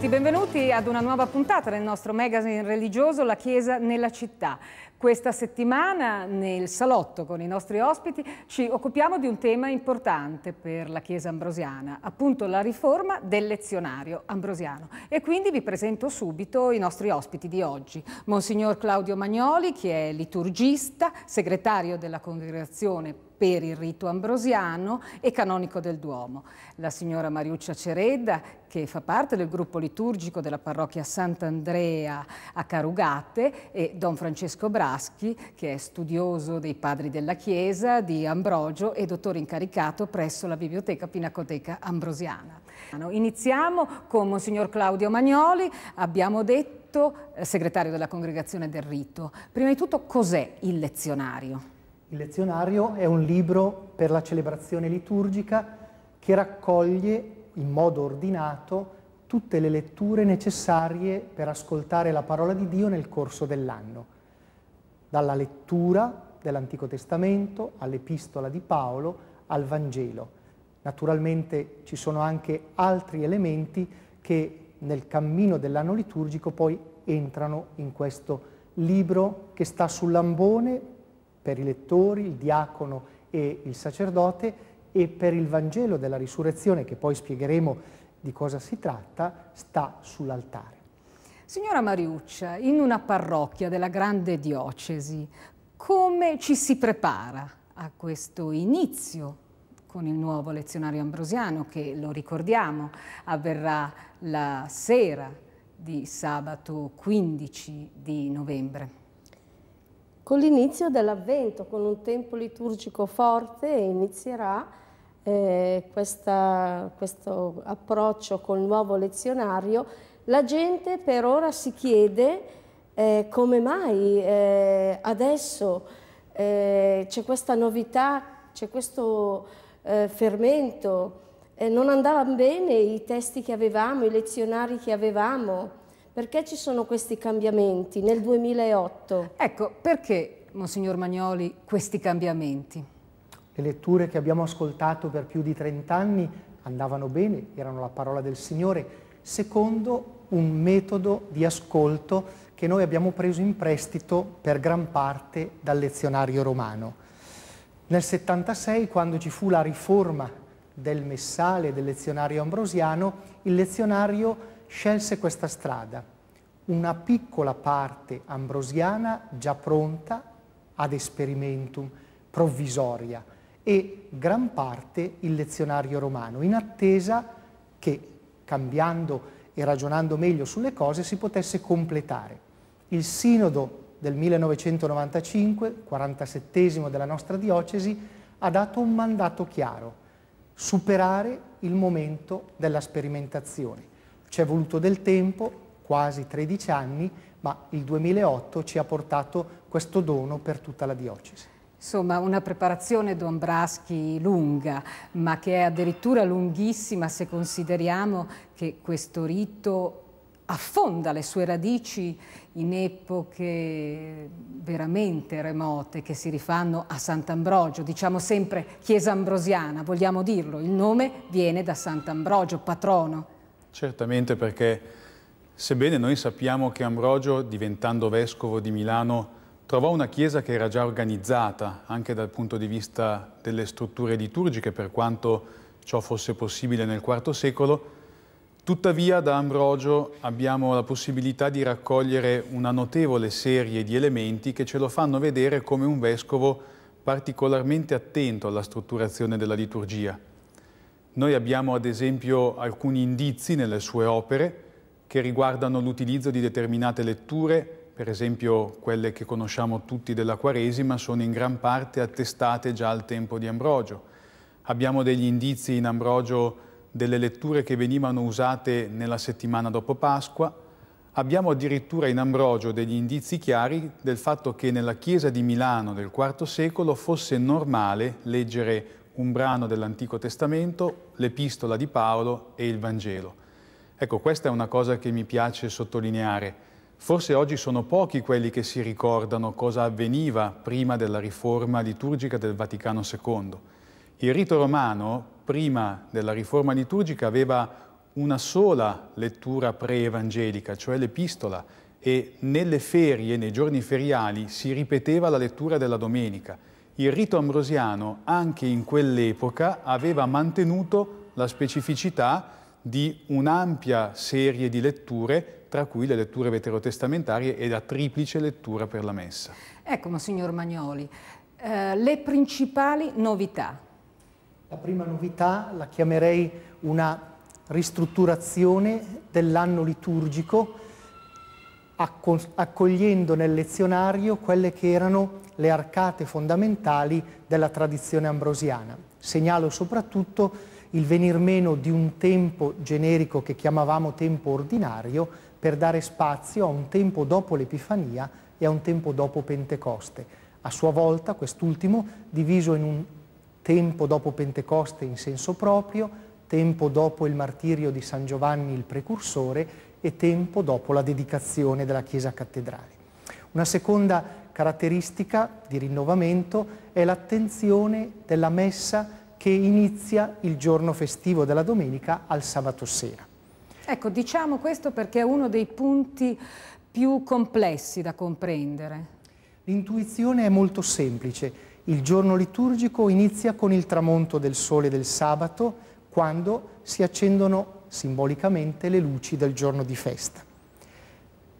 benvenuti, benvenuti ad una nuova puntata del nostro magazine religioso La Chiesa nella città. Questa settimana nel salotto con i nostri ospiti ci occupiamo di un tema importante per la Chiesa ambrosiana, appunto la riforma del lezionario ambrosiano. E quindi vi presento subito i nostri ospiti di oggi. Monsignor Claudio Magnoli, che è liturgista, segretario della congregazione per il rito ambrosiano e canonico del Duomo. La signora Mariuccia Ceredda, che fa parte del gruppo liturgico della parrocchia Sant'Andrea a Carugate, e Don Francesco Bravo, Paschi, che è studioso dei padri della Chiesa, di Ambrogio e dottore incaricato presso la Biblioteca Pinacoteca Ambrosiana. Iniziamo con Monsignor Claudio Magnoli, abbiamo detto eh, segretario della Congregazione del Rito. Prima di tutto cos'è il lezionario? Il lezionario è un libro per la celebrazione liturgica che raccoglie in modo ordinato tutte le letture necessarie per ascoltare la parola di Dio nel corso dell'anno dalla lettura dell'Antico Testamento all'Epistola di Paolo al Vangelo. Naturalmente ci sono anche altri elementi che nel cammino dell'anno liturgico poi entrano in questo libro che sta sul lambone per i lettori, il diacono e il sacerdote e per il Vangelo della risurrezione, che poi spiegheremo di cosa si tratta, sta sull'altare. Signora Mariuccia, in una parrocchia della grande diocesi, come ci si prepara a questo inizio con il nuovo lezionario ambrosiano che, lo ricordiamo, avverrà la sera di sabato 15 di novembre? Con l'inizio dell'Avvento, con un tempo liturgico forte, inizierà eh, questa, questo approccio col nuovo lezionario la gente per ora si chiede eh, come mai eh, adesso eh, c'è questa novità, c'è questo eh, fermento, eh, non andavano bene i testi che avevamo, i lezionari che avevamo. Perché ci sono questi cambiamenti nel 2008? Ecco, perché, Monsignor Magnoli, questi cambiamenti? Le letture che abbiamo ascoltato per più di 30 anni andavano bene, erano la parola del Signore, Secondo, un metodo di ascolto che noi abbiamo preso in prestito per gran parte dal lezionario romano. Nel 76, quando ci fu la riforma del Messale, del lezionario ambrosiano, il lezionario scelse questa strada, una piccola parte ambrosiana già pronta ad esperimentum, provvisoria, e gran parte il lezionario romano, in attesa che cambiando e ragionando meglio sulle cose, si potesse completare. Il sinodo del 1995, 47 della nostra diocesi, ha dato un mandato chiaro, superare il momento della sperimentazione. Ci è voluto del tempo, quasi 13 anni, ma il 2008 ci ha portato questo dono per tutta la diocesi. Insomma, una preparazione Dombraschi lunga, ma che è addirittura lunghissima se consideriamo che questo rito affonda le sue radici in epoche veramente remote che si rifanno a Sant'Ambrogio, diciamo sempre chiesa ambrosiana, vogliamo dirlo, il nome viene da Sant'Ambrogio, patrono. Certamente perché sebbene noi sappiamo che Ambrogio diventando vescovo di Milano trovò una chiesa che era già organizzata anche dal punto di vista delle strutture liturgiche, per quanto ciò fosse possibile nel IV secolo. Tuttavia da Ambrogio abbiamo la possibilità di raccogliere una notevole serie di elementi che ce lo fanno vedere come un vescovo particolarmente attento alla strutturazione della liturgia. Noi abbiamo ad esempio alcuni indizi nelle sue opere che riguardano l'utilizzo di determinate letture per esempio quelle che conosciamo tutti della Quaresima, sono in gran parte attestate già al tempo di Ambrogio. Abbiamo degli indizi in Ambrogio delle letture che venivano usate nella settimana dopo Pasqua, abbiamo addirittura in Ambrogio degli indizi chiari del fatto che nella Chiesa di Milano del IV secolo fosse normale leggere un brano dell'Antico Testamento, l'Epistola di Paolo e il Vangelo. Ecco, questa è una cosa che mi piace sottolineare Forse oggi sono pochi quelli che si ricordano cosa avveniva prima della riforma liturgica del Vaticano II. Il rito romano, prima della riforma liturgica, aveva una sola lettura pre-evangelica, cioè l'epistola, e nelle ferie, nei giorni feriali, si ripeteva la lettura della domenica. Il rito ambrosiano, anche in quell'epoca, aveva mantenuto la specificità di un'ampia serie di letture tra cui le letture veterotestamentarie e la triplice lettura per la messa. Ecco, Monsignor Magnoli, eh, le principali novità. La prima novità la chiamerei una ristrutturazione dell'anno liturgico, accogliendo nel lezionario quelle che erano le arcate fondamentali della tradizione ambrosiana. Segnalo soprattutto il venir meno di un tempo generico che chiamavamo tempo ordinario per dare spazio a un tempo dopo l'Epifania e a un tempo dopo Pentecoste. A sua volta quest'ultimo diviso in un tempo dopo Pentecoste in senso proprio, tempo dopo il martirio di San Giovanni il precursore e tempo dopo la dedicazione della chiesa cattedrale. Una seconda caratteristica di rinnovamento è l'attenzione della messa che inizia il giorno festivo della domenica al sabato sera. Ecco, diciamo questo perché è uno dei punti più complessi da comprendere. L'intuizione è molto semplice. Il giorno liturgico inizia con il tramonto del sole del sabato, quando si accendono simbolicamente le luci del giorno di festa.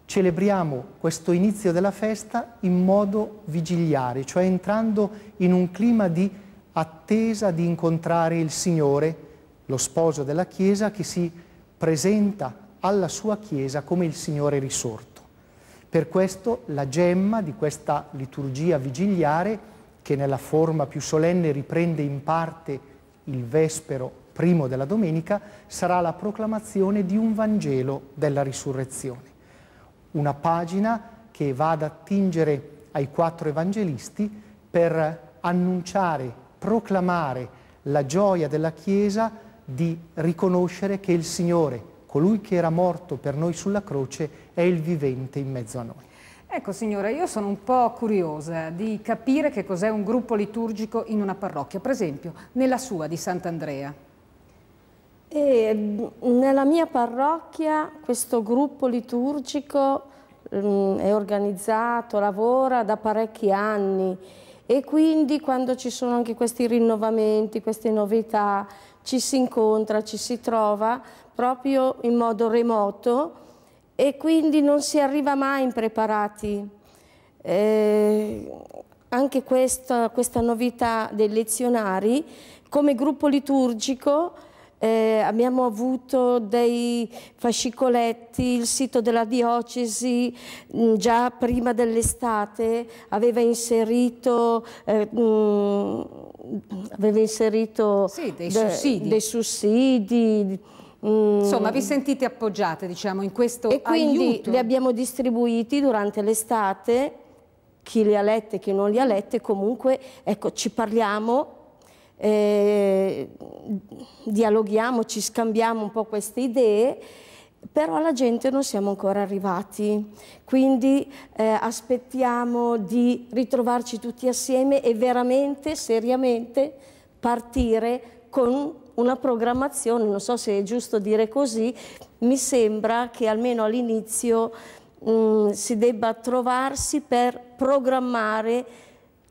Celebriamo questo inizio della festa in modo vigiliare, cioè entrando in un clima di attesa di incontrare il Signore, lo sposo della Chiesa che si presenta alla sua Chiesa come il Signore risorto. Per questo la gemma di questa liturgia vigiliare, che nella forma più solenne riprende in parte il vespero primo della domenica, sarà la proclamazione di un Vangelo della risurrezione. Una pagina che va ad attingere ai quattro evangelisti per annunciare, proclamare la gioia della Chiesa di riconoscere che il Signore, colui che era morto per noi sulla croce, è il vivente in mezzo a noi. Ecco signora, io sono un po' curiosa di capire che cos'è un gruppo liturgico in una parrocchia, per esempio nella sua di Sant'Andrea. Mm, nella mia parrocchia questo gruppo liturgico mh, mm, è organizzato, lavora da parecchi anni e quindi quando ci sono anche questi rinnovamenti, queste novità, ci si incontra, ci si trova proprio in modo remoto e quindi non si arriva mai impreparati. Eh, anche questa, questa novità dei lezionari, come gruppo liturgico eh, abbiamo avuto dei fascicoletti, il sito della diocesi mh, mm, già prima dell'estate aveva inserito, eh, mh, mm, aveva inserito sì, dei, de, sussidi. dei sussidi mm. Insomma, vi sentite appoggiate diciamo, in questo e quindi aiuto. li abbiamo distribuiti durante l'estate, chi li ha letti e chi non li ha letti, comunque ecco, ci parliamo eh, dialoghiamo, ci scambiamo un po' queste idee, però alla gente non siamo ancora arrivati, quindi eh, aspettiamo di ritrovarci tutti assieme e veramente, seriamente, partire con una programmazione, non so se è giusto dire così, mi sembra che almeno all'inizio mm, si debba trovarsi per programmare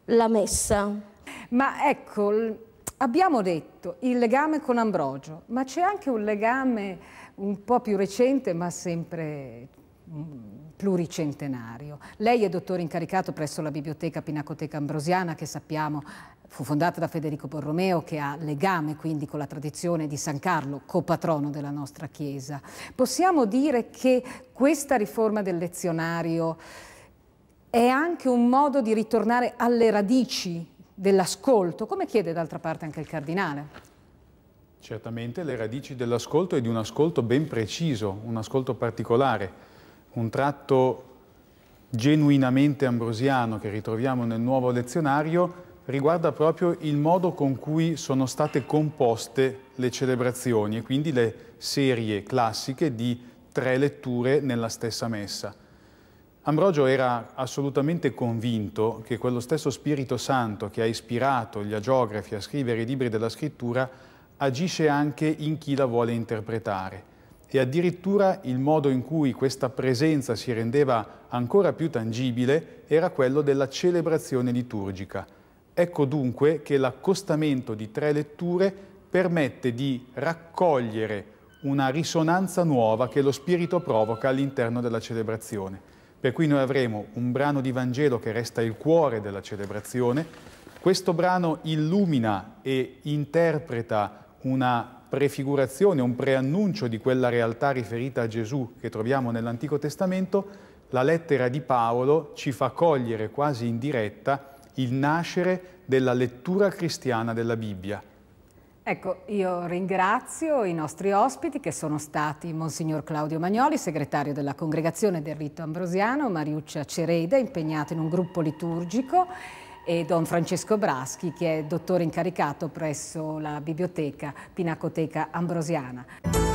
la messa. Ma ecco, Abbiamo detto il legame con Ambrogio, ma c'è anche un legame un po' più recente, ma sempre mm, pluricentenario. Lei è dottore incaricato presso la Biblioteca Pinacoteca Ambrosiana, che sappiamo fu fondata da Federico Borromeo, che ha legame quindi con la tradizione di San Carlo, copatrono della nostra Chiesa. Possiamo dire che questa riforma del lezionario è anche un modo di ritornare alle radici dell'ascolto, come chiede d'altra parte anche il Cardinale. Certamente le radici dell'ascolto e di un ascolto ben preciso, un ascolto particolare, un tratto genuinamente ambrosiano che ritroviamo nel nuovo lezionario riguarda proprio il modo con cui sono state composte le celebrazioni e quindi le serie classiche di tre letture nella stessa messa. Ambrogio era assolutamente convinto che quello stesso Spirito Santo che ha ispirato gli agiografi a scrivere i libri della scrittura agisce anche in chi la vuole interpretare e addirittura il modo in cui questa presenza si rendeva ancora più tangibile era quello della celebrazione liturgica. Ecco dunque che l'accostamento di tre letture permette di raccogliere una risonanza nuova che lo Spirito provoca all'interno della celebrazione. Per cui noi avremo un brano di Vangelo che resta il cuore della celebrazione. Questo brano illumina e interpreta una prefigurazione, un preannuncio di quella realtà riferita a Gesù che troviamo nell'Antico Testamento, la lettera di Paolo ci fa cogliere quasi in diretta il nascere della lettura cristiana della Bibbia. Ecco, io ringrazio i nostri ospiti che sono stati Monsignor Claudio Magnoli, segretario della Congregazione del Rito Ambrosiano, Mariuccia Cereda, impegnata in un gruppo liturgico, e Don Francesco Braschi, che è dottore incaricato presso la Biblioteca Pinacoteca Ambrosiana.